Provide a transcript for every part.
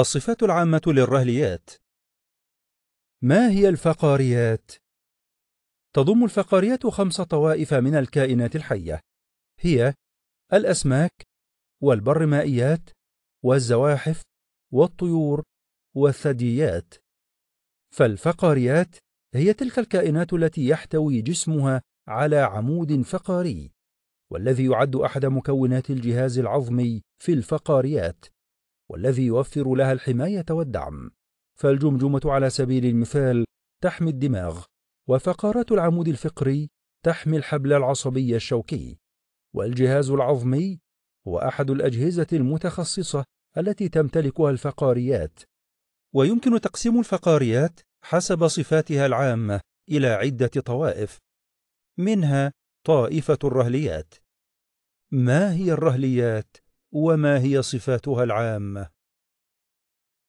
الصفات العامة للرهليات ما هي الفقاريات؟ تضم الفقاريات خمس طوائف من الكائنات الحية هي الأسماك والبرمائيات والزواحف والطيور والثدييات فالفقاريات هي تلك الكائنات التي يحتوي جسمها على عمود فقاري والذي يعد أحد مكونات الجهاز العظمي في الفقاريات والذي يوفر لها الحماية والدعم فالجمجمة على سبيل المثال تحمي الدماغ وفقرات العمود الفقري تحمي الحبل العصبي الشوكي والجهاز العظمي هو أحد الأجهزة المتخصصة التي تمتلكها الفقاريات ويمكن تقسيم الفقاريات حسب صفاتها العامة إلى عدة طوائف منها طائفة الرهليات ما هي الرهليات؟ وما هي صفاتها العامة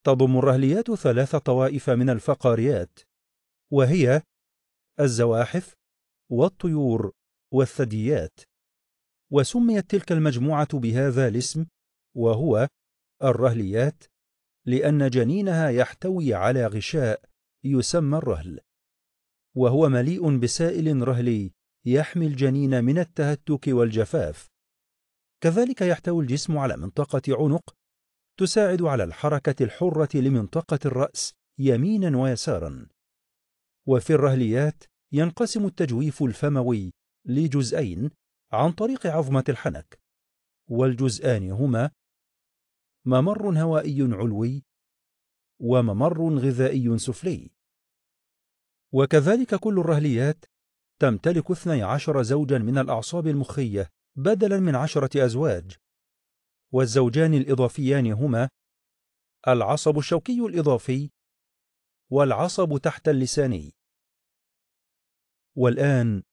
تضم الرهليات ثلاث طوائف من الفقاريات وهي الزواحف والطيور والثدييات وسميت تلك المجموعة بهذا الاسم وهو الرهليات لأن جنينها يحتوي على غشاء يسمى الرهل وهو مليء بسائل رهلي يحمي الجنين من التهتك والجفاف كذلك يحتوي الجسم على منطقة عنق تساعد على الحركة الحرة لمنطقة الرأس يمينا ويسارا وفي الرهليات ينقسم التجويف الفموي لجزئين عن طريق عظمة الحنك والجزئان هما ممر هوائي علوي وممر غذائي سفلي وكذلك كل الرهليات تمتلك 12 زوجا من الأعصاب المخية بدلا من عشرة أزواج والزوجان الإضافيان هما العصب الشوكي الإضافي والعصب تحت اللساني والآن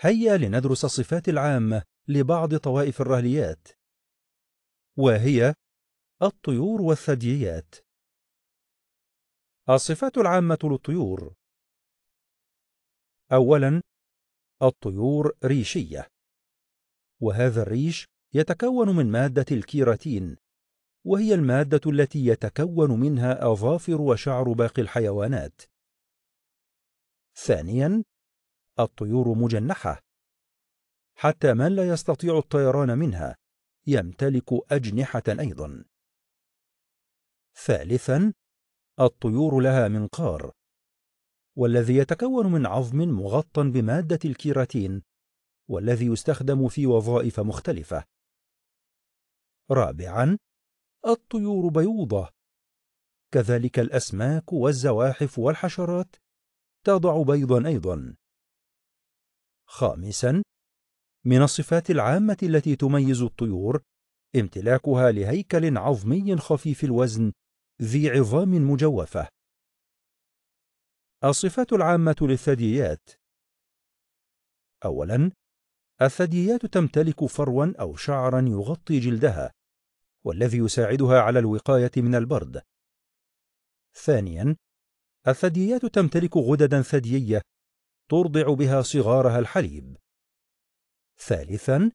هيا لندرس الصفات العامة لبعض طوائف الرهليات وهي الطيور والثدييات الصفات العامة للطيور أولا الطيور ريشية وهذا الريش يتكون من مادة الكيراتين وهي المادة التي يتكون منها أظافر وشعر باقي الحيوانات ثانيا الطيور مجنحة حتى من لا يستطيع الطيران منها يمتلك أجنحة أيضا ثالثا الطيور لها منقار والذي يتكون من عظم مغطى بمادة الكيراتين والذي يستخدم في وظائف مختلفة. رابعًا: الطيور بيوضة، كذلك الأسماك والزواحف والحشرات تضع بيضًا أيضًا. خامسًا: من الصفات العامة التي تميز الطيور امتلاكها لهيكل عظمي خفيف الوزن ذي عظام مجوفة. الصفات العامة للثدييات: أولاً الثدييات تمتلك فروا أو شعرا يغطي جلدها والذي يساعدها على الوقاية من البرد ثانيا الثدييات تمتلك غددا ثديية ترضع بها صغارها الحليب ثالثا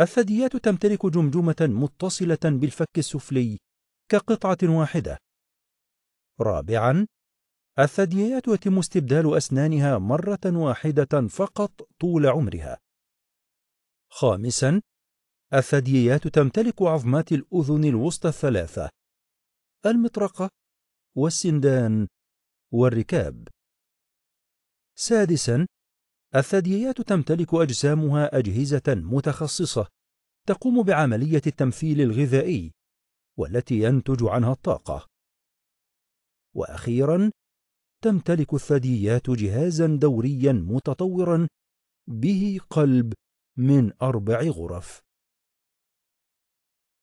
الثدييات تمتلك جمجمة متصلة بالفك السفلي كقطعة واحدة رابعا الثدييات يتم استبدال أسنانها مرة واحدة فقط طول عمرها خامسا الثدييات تمتلك عظمات الأذن الوسطى الثلاثة المطرقة والسندان والركاب سادسا الثدييات تمتلك أجسامها أجهزة متخصصة تقوم بعملية التمثيل الغذائي والتي ينتج عنها الطاقة وأخيرا تمتلك الثدييات جهازا دوريا متطورا به قلب من أربع غرف